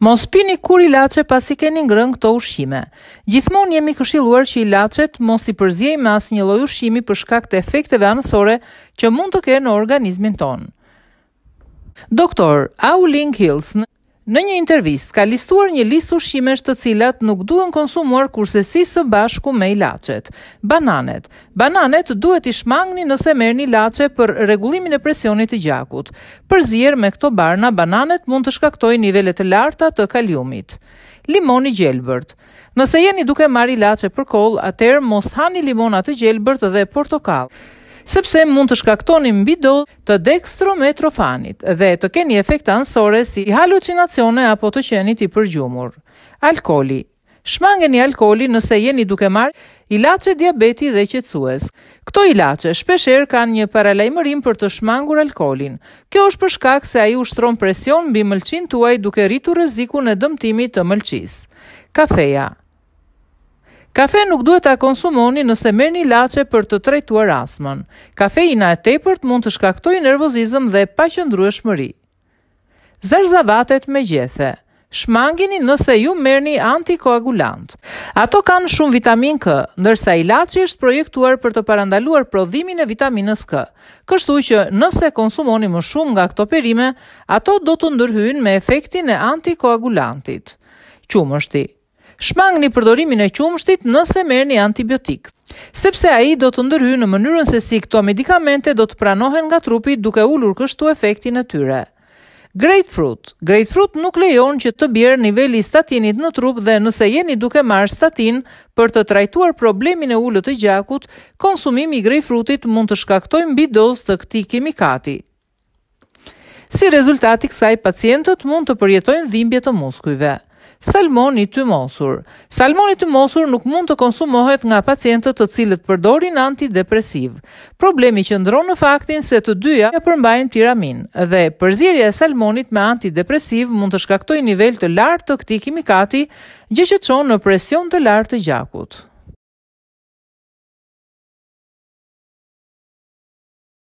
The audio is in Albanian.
Mos pini kur i lache pas i keni ngrën këto ushqime. Gjithmonë jemi këshiluar që i lachet mos i përzjej me asnjë një loj ushqimi për shkak të efekteve anësore që mund të kërë në organizmin tonë. Doktor, Au Link Hills në Në një intervistë ka listuar një listë ushqimesh të cilat nuk duhen konsumuar kurse si së bashku me i lachet. Bananet. Bananet duhet i shmangni nëse merë një lachet për regullimin e presionit i gjakut. Për zirë me këto barna, bananet mund të shkaktoj nivellet larta të kaliumit. Limoni gjelbërt. Nëse jeni duke marri lache për kol, atër mos hani limonat të gjelbërt dhe portokal sepse mund të shkaktoni mbi do të dekstrometrofanit dhe të keni efekt ansore si halucinacione apo të qenit i përgjumur. Alkoli Shmangeni alkoli nëse jeni duke marrë ilace, diabeti dhe qetsues. Këto ilace, shpesher kanë një paralajmërim për të shmangur alkolin. Kjo është për shkak se ai ushtron presion mbi mëlçin tuaj duke rritur rrezikun e dëmtimit të mëlçisë. Kafeja Kafe nuk duhet ta konsumoni nëse merrni ilaçe për të trajtuar astmën. Kafeina e tepërt mund të shkaktojë nervozizëm dhe paqëndrueshmëri. Zarzavatet me gjethe. Shmangini nëse ju merrni antikoagulant. Ato kanë shumë vitaminë K, ndërsa ilaçi është projektuar për të parandaluar prodhimin e vitaminës K. Kështu që nëse konsumoni më shumë nga këto perime, ato do të ndërhyjnë me efektin e antikoagulantit. Qumështi shmang një përdorimin e qumështit nëse merë një antibiotik. Sepse a i do të ndërhy në mënyrën se si këto medikamente do të pranohen nga trupi duke ullur kështu efektin e tyre. Grapefruit. Grapefruit nuk lejon që të bjerë niveli statinit në trup dhe nëse jeni duke marrë statin për të trajtuar problemin e ullët e gjakut, konsumimi grapefruitit mund të mbi bidos të këti kimikati. Si rezultati kësaj pacientët mund të përjetojnë dhimbje të muskujve salmoni të mosur. Salmoni të mosur nuk mund të konsumohet nga pacientët të cilët përdorin antidepresiv. Problemi që ndronë në faktin se të dyja e përmbajnë tiramin, dhe përzirja e salmonit me antidepresiv mund të shkaktoj nivel të lartë të këti kimikati, gjë që të në presion të lartë të gjakut.